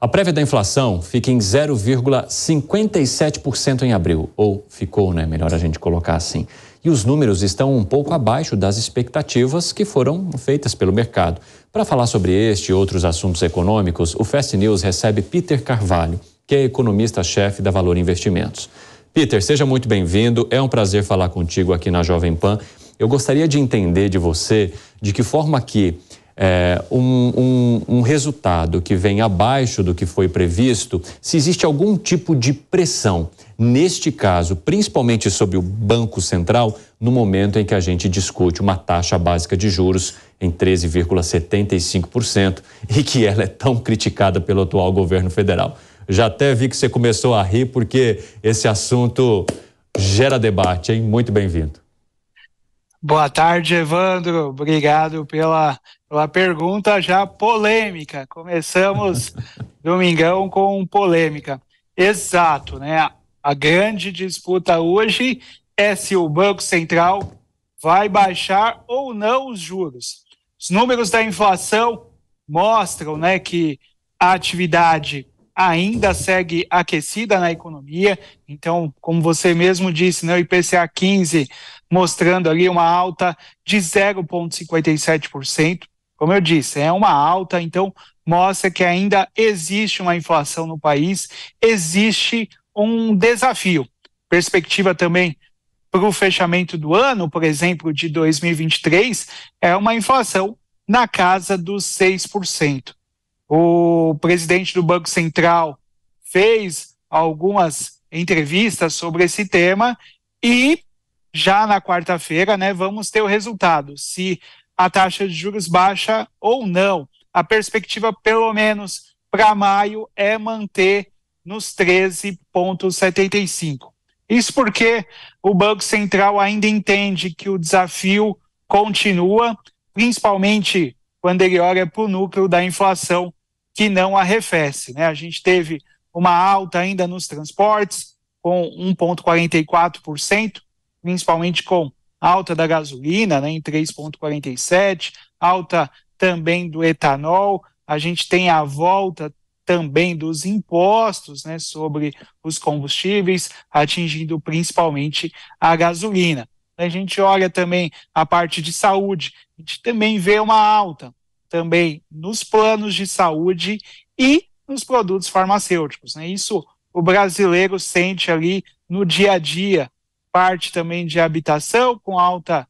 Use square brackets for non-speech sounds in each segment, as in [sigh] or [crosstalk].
A prévia da inflação fica em 0,57% em abril, ou ficou, né? Melhor a gente colocar assim. E os números estão um pouco abaixo das expectativas que foram feitas pelo mercado. Para falar sobre este e outros assuntos econômicos, o Fast News recebe Peter Carvalho, que é economista-chefe da Valor Investimentos. Peter, seja muito bem-vindo. É um prazer falar contigo aqui na Jovem Pan. Eu gostaria de entender de você de que forma que é, um, um, um resultado que vem abaixo do que foi previsto, se existe algum tipo de pressão, neste caso, principalmente sobre o Banco Central, no momento em que a gente discute uma taxa básica de juros em 13,75% e que ela é tão criticada pelo atual governo federal. Já até vi que você começou a rir porque esse assunto gera debate, hein? Muito bem-vindo. Boa tarde, Evandro. Obrigado pela, pela pergunta já polêmica. Começamos [laughs] domingão com polêmica. Exato, né? A grande disputa hoje é se o Banco Central vai baixar ou não os juros. Os números da inflação mostram né, que a atividade ainda segue aquecida na economia. Então, como você mesmo disse, né, o IPCA 15 mostrando ali uma alta de 0,57%. Como eu disse, é uma alta, então mostra que ainda existe uma inflação no país, existe um desafio. Perspectiva também para o fechamento do ano, por exemplo, de 2023, é uma inflação na casa dos 6%. O presidente do Banco Central fez algumas entrevistas sobre esse tema e já na quarta-feira, né, vamos ter o resultado, se a taxa de juros baixa ou não. A perspectiva, pelo menos para maio, é manter nos 13,75. Isso porque o Banco Central ainda entende que o desafio continua, principalmente quando ele olha para o núcleo da inflação que não arrefece. Né? A gente teve uma alta ainda nos transportes, com 1,44%, principalmente com alta da gasolina, né, em 3,47, alta também do etanol, a gente tem a volta também dos impostos né, sobre os combustíveis, atingindo principalmente a gasolina. A gente olha também a parte de saúde, a gente também vê uma alta também nos planos de saúde e nos produtos farmacêuticos. Né? Isso o brasileiro sente ali no dia a dia, parte também de habitação, com alta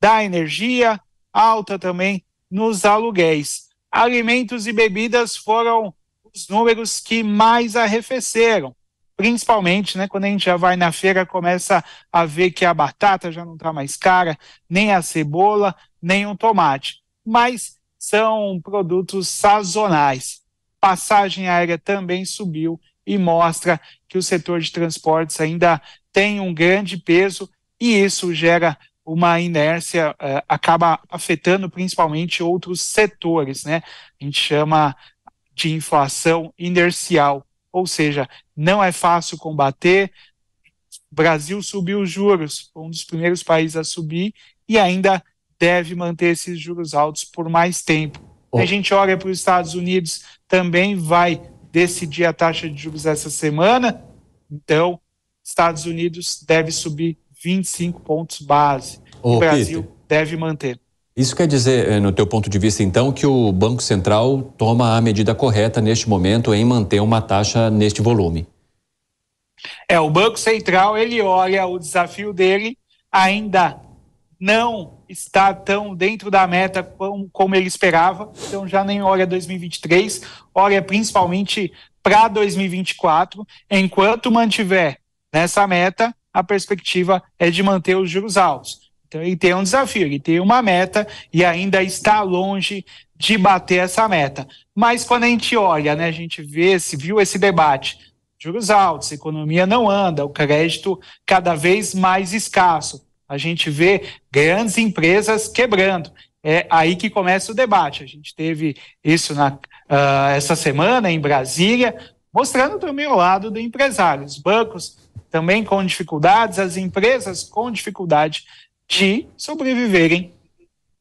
da energia, alta também nos aluguéis. Alimentos e bebidas foram os números que mais arrefeceram, principalmente né, quando a gente já vai na feira, começa a ver que a batata já não está mais cara, nem a cebola, nem o tomate. Mas são produtos sazonais. Passagem aérea também subiu e mostra que o setor de transportes ainda tem um grande peso e isso gera uma inércia, uh, acaba afetando principalmente outros setores, né? A gente chama de inflação inercial, ou seja, não é fácil combater. O Brasil subiu os juros, um dos primeiros países a subir, e ainda deve manter esses juros altos por mais tempo. Oh. A gente olha para os Estados Unidos, também vai decidir a taxa de juros essa semana, então Estados Unidos deve subir 25 pontos base. Ô, o Brasil Peter, deve manter. Isso quer dizer, eh, no teu ponto de vista, então, que o Banco Central toma a medida correta neste momento em manter uma taxa neste volume? É, o Banco Central, ele olha o desafio dele ainda não está tão dentro da meta como, como ele esperava, então já nem olha 2023, olha principalmente para 2024, enquanto mantiver Nessa meta, a perspectiva é de manter os juros altos. Então, ele tem um desafio, ele tem uma meta e ainda está longe de bater essa meta. Mas quando a gente olha, né, a gente vê, se viu esse debate, juros altos, economia não anda, o crédito cada vez mais escasso. A gente vê grandes empresas quebrando. É aí que começa o debate. A gente teve isso na, uh, essa semana em Brasília, mostrando também o lado do empresário. Os bancos também com dificuldades, as empresas com dificuldade de sobreviverem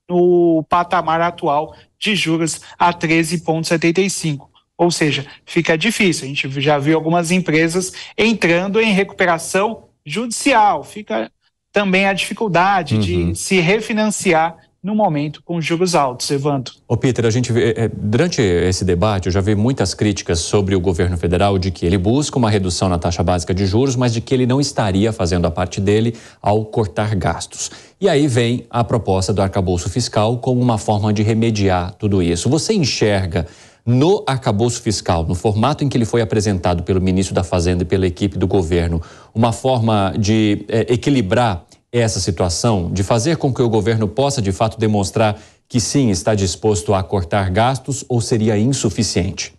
no patamar atual de juros a 13,75. Ou seja, fica difícil. A gente já viu algumas empresas entrando em recuperação judicial. Fica também a dificuldade uhum. de se refinanciar no momento com juros altos, Evandro. Ô Peter, a gente vê, é, durante esse debate eu já vi muitas críticas sobre o governo federal de que ele busca uma redução na taxa básica de juros, mas de que ele não estaria fazendo a parte dele ao cortar gastos. E aí vem a proposta do arcabouço fiscal como uma forma de remediar tudo isso. Você enxerga no arcabouço fiscal, no formato em que ele foi apresentado pelo ministro da Fazenda e pela equipe do governo, uma forma de é, equilibrar essa situação, de fazer com que o governo possa de fato demonstrar que sim está disposto a cortar gastos ou seria insuficiente?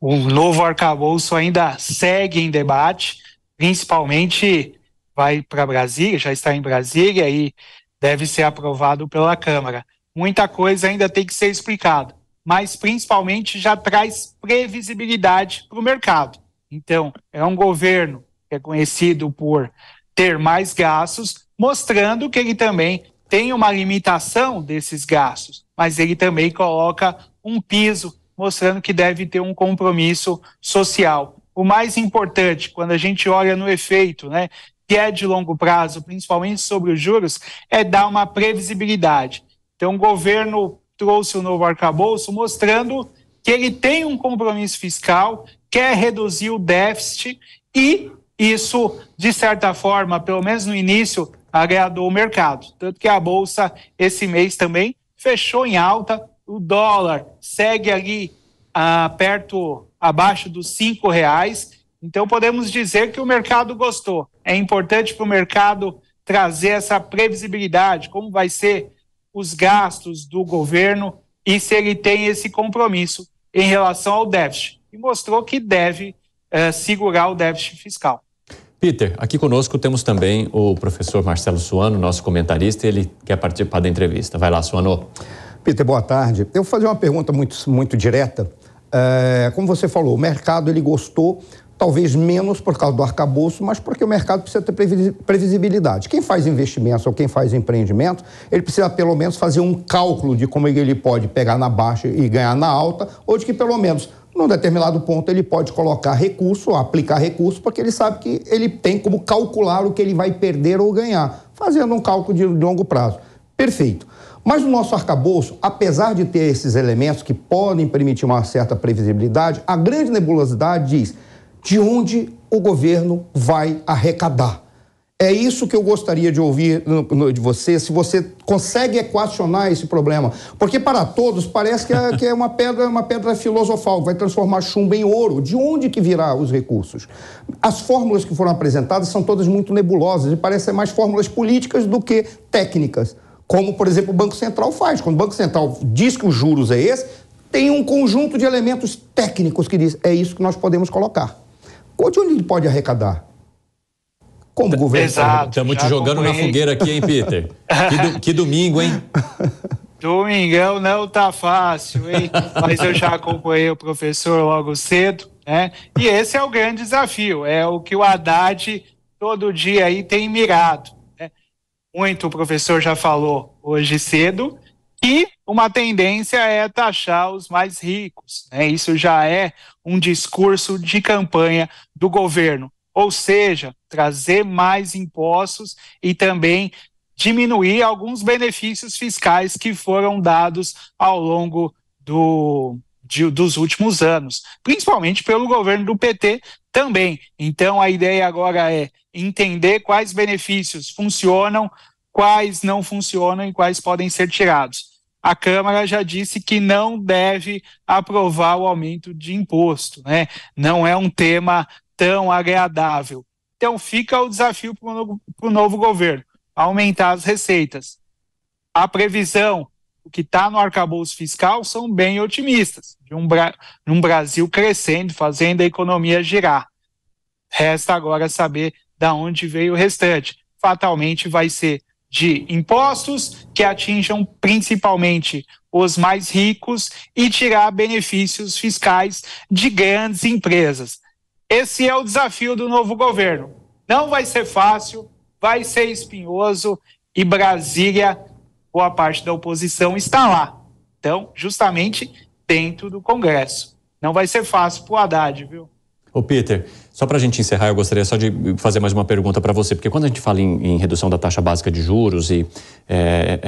O novo arcabouço ainda segue em debate, principalmente vai para Brasília, já está em Brasília e deve ser aprovado pela Câmara. Muita coisa ainda tem que ser explicada, mas principalmente já traz previsibilidade para o mercado. Então, é um governo que é conhecido por ter mais gastos, mostrando que ele também tem uma limitação desses gastos, mas ele também coloca um piso, mostrando que deve ter um compromisso social. O mais importante, quando a gente olha no efeito, né, que é de longo prazo, principalmente sobre os juros, é dar uma previsibilidade. Então, o governo trouxe o novo arcabouço mostrando que ele tem um compromisso fiscal, quer reduzir o déficit e isso, de certa forma, pelo menos no início, agradou o mercado. Tanto que a bolsa, esse mês também, fechou em alta. O dólar segue ali ah, perto, abaixo dos cinco reais. Então, podemos dizer que o mercado gostou. É importante para o mercado trazer essa previsibilidade, como vai ser os gastos do governo e se ele tem esse compromisso em relação ao déficit. E mostrou que deve eh, segurar o déficit fiscal. Peter, aqui conosco temos também o professor Marcelo Suano, nosso comentarista, ele quer participar da entrevista. Vai lá, Suano. Peter, boa tarde. Eu vou fazer uma pergunta muito, muito direta. É, como você falou, o mercado ele gostou talvez menos por causa do arcabouço, mas porque o mercado precisa ter previsibilidade. Quem faz investimentos ou quem faz empreendimento, ele precisa pelo menos fazer um cálculo de como ele pode pegar na baixa e ganhar na alta, ou de que pelo menos num determinado ponto ele pode colocar recurso, aplicar recurso, porque ele sabe que ele tem como calcular o que ele vai perder ou ganhar, fazendo um cálculo de longo prazo. Perfeito. Mas o nosso arcabouço, apesar de ter esses elementos que podem permitir uma certa previsibilidade, a grande nebulosidade diz de onde o governo vai arrecadar. É isso que eu gostaria de ouvir de você, se você consegue equacionar esse problema. Porque para todos parece que é, que é uma, pedra, uma pedra filosofal, vai transformar chumbo em ouro. De onde que virá os recursos? As fórmulas que foram apresentadas são todas muito nebulosas e parecem mais fórmulas políticas do que técnicas. Como, por exemplo, o Banco Central faz. Quando o Banco Central diz que os juros é esse, tem um conjunto de elementos técnicos que diz é isso que nós podemos colocar. De onde ele pode arrecadar? como tá, governo. Exato. Estamos te jogando acompanhei. na fogueira aqui, hein, Peter? que, do, que domingo, hein? [laughs] Domingão não tá fácil, hein? Mas eu já acompanhei o professor logo cedo, né? E esse é o grande desafio, é o que o Haddad todo dia aí tem mirado. Né? Muito o professor já falou hoje cedo, e uma tendência é taxar os mais ricos. Né? Isso já é um discurso de campanha do governo. Ou seja, trazer mais impostos e também diminuir alguns benefícios fiscais que foram dados ao longo do, de, dos últimos anos, principalmente pelo governo do PT também. Então, a ideia agora é entender quais benefícios funcionam, quais não funcionam e quais podem ser tirados. A Câmara já disse que não deve aprovar o aumento de imposto, né? Não é um tema tão agradável. Então fica o desafio para o novo, governo, aumentar as receitas. A previsão, o que está no arcabouço fiscal, são bem otimistas, de um, um Brasil crescendo, fazendo a economia girar. Resta agora saber da onde veio o restante. Fatalmente vai ser de impostos que atinjam principalmente os mais ricos e tirar benefícios fiscais de grandes empresas. Esse é o desafio do novo governo. Não vai ser fácil, vai ser espinhoso e Brasília, boa parte da oposição está lá. Então, justamente dentro do Congresso. Não vai ser fácil para o Haddad, viu? Ô, Peter, só para a gente encerrar, eu gostaria só de fazer mais uma pergunta para você, porque quando a gente fala em, em, redução da taxa básica de juros e, é,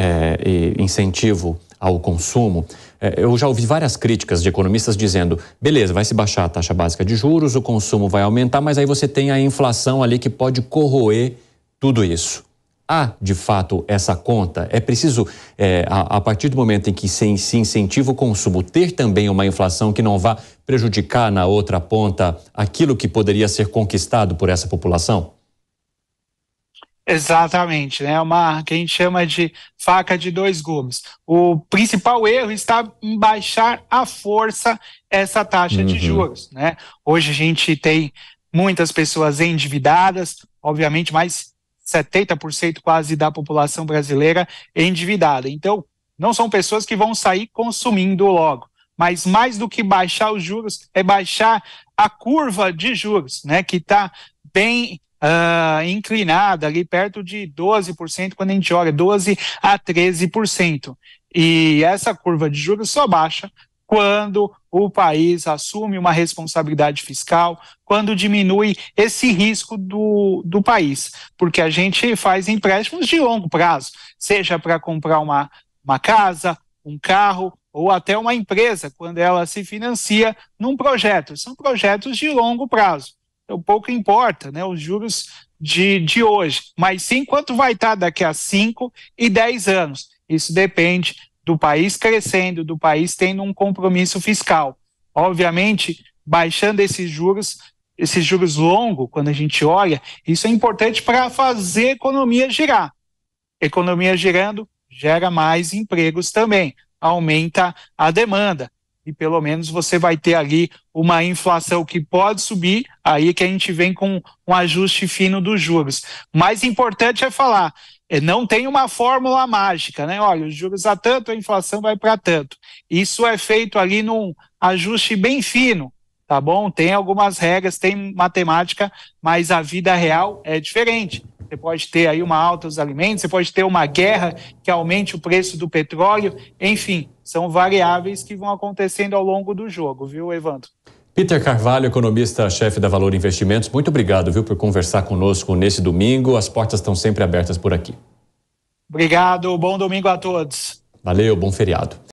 é, e incentivo ao consumo, é, eu já ouvi várias críticas de economistas dizendo: beleza, vai se baixar a taxa básica de juros, o consumo vai aumentar, mas aí você tem a inflação ali que pode corroer tudo isso há, de fato, essa conta? É preciso, é, a, a, partir do momento em que se, se incentiva o consumo, ter também uma inflação que não vá prejudicar na outra ponta aquilo que poderia ser conquistado por essa população? Exatamente, né? É uma que a gente chama de faca de dois gumes. O principal erro está em baixar à força essa taxa uhum. de juros, né? Hoje a gente tem muitas pessoas endividadas, obviamente, mas 70% quase da população brasileira é endividada. Então, não são pessoas que vão sair consumindo logo, mas mais do que baixar os juros, é baixar a curva de juros, né, que está bem uh, inclinada ali perto de 12%, quando a gente olha 12 a 13%. E essa curva de juros só baixa quando o país assume uma responsabilidade fiscal, quando diminui esse risco do, do país, porque a gente faz empréstimos de longo prazo, seja para comprar uma, uma casa, um carro ou até uma empresa, quando ela se financia num projeto. São projetos de longo prazo. Então, pouco importa né, os juros de, de hoje, mas sim quanto vai estar daqui a 5 e 10 anos. Isso depende do país crescendo, do país tendo um compromisso fiscal. Obviamente, baixando esses juros, esses juros longos, quando a gente olha, isso é importante para fazer a economia girar. Economia girando gera mais empregos também, aumenta a demanda. E pelo menos você vai ter ali uma inflação que pode subir, aí que a gente vem com um ajuste fino dos juros. Mais importante é falar é, não tem uma fórmula mágica, né? Olha, os juros a tanto, a inflação vai para tanto. Isso é feito ali num ajuste bem fino, tá bom? Tem algumas regras, tem matemática, mas a vida real é diferente. Você pode ter aí uma alta dos alimentos, você pode ter uma guerra que aumente o preço do petróleo, enfim, são variáveis que vão acontecendo ao longo do jogo, viu, Evandro? Peter Carvalho, economista-chefe da Valor Investimentos, muito obrigado, viu, por conversar conosco nesse domingo. As portas estão sempre abertas por aqui. Obrigado, bom domingo a todos. Valeu, bom feriado.